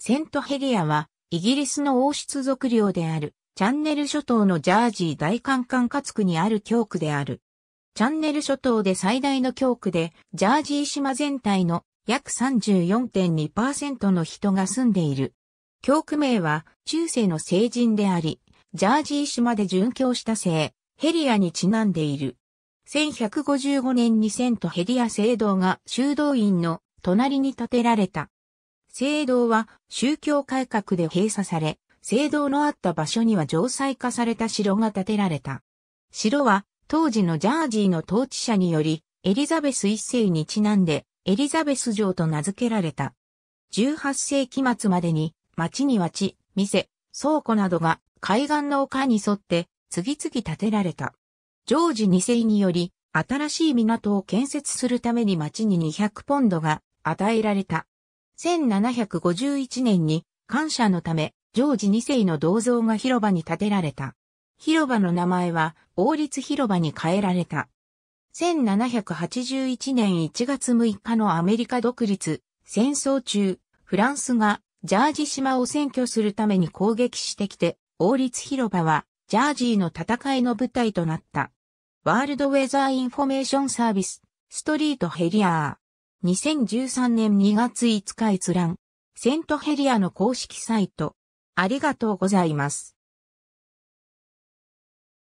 セントヘリアは、イギリスの王室族領である、チャンネル諸島のジャージー大官管轄区にある教区である。チャンネル諸島で最大の教区で、ジャージー島全体の約34.2%の人が住んでいる。教区名は中世の聖人であり、ジャージー島で殉教した聖、ヘリアにちなんでいる。1155年にセントヘリア聖堂が修道院の隣に建てられた。聖堂は宗教改革で閉鎖され、聖堂のあった場所には城塞化された城が建てられた。城は当時のジャージーの統治者により、エリザベス一世にちなんで、エリザベス城と名付けられた。18世紀末までに、町には地、店、倉庫などが海岸の丘に沿って次々建てられた。ジョージ2世により、新しい港を建設するために町に200ポンドが与えられた。1751年に感謝のため、ジョージ2世の銅像が広場に建てられた。広場の名前は王立広場に変えられた。1781年1月6日のアメリカ独立、戦争中、フランスがジャージ島を占拠するために攻撃してきて、王立広場はジャージーの戦いの舞台となった。ワールドウェザーインフォメーションサービス、ストリートヘリアー。2013年2月5日閲覧。セントヘリアの公式サイト。ありがとうございます。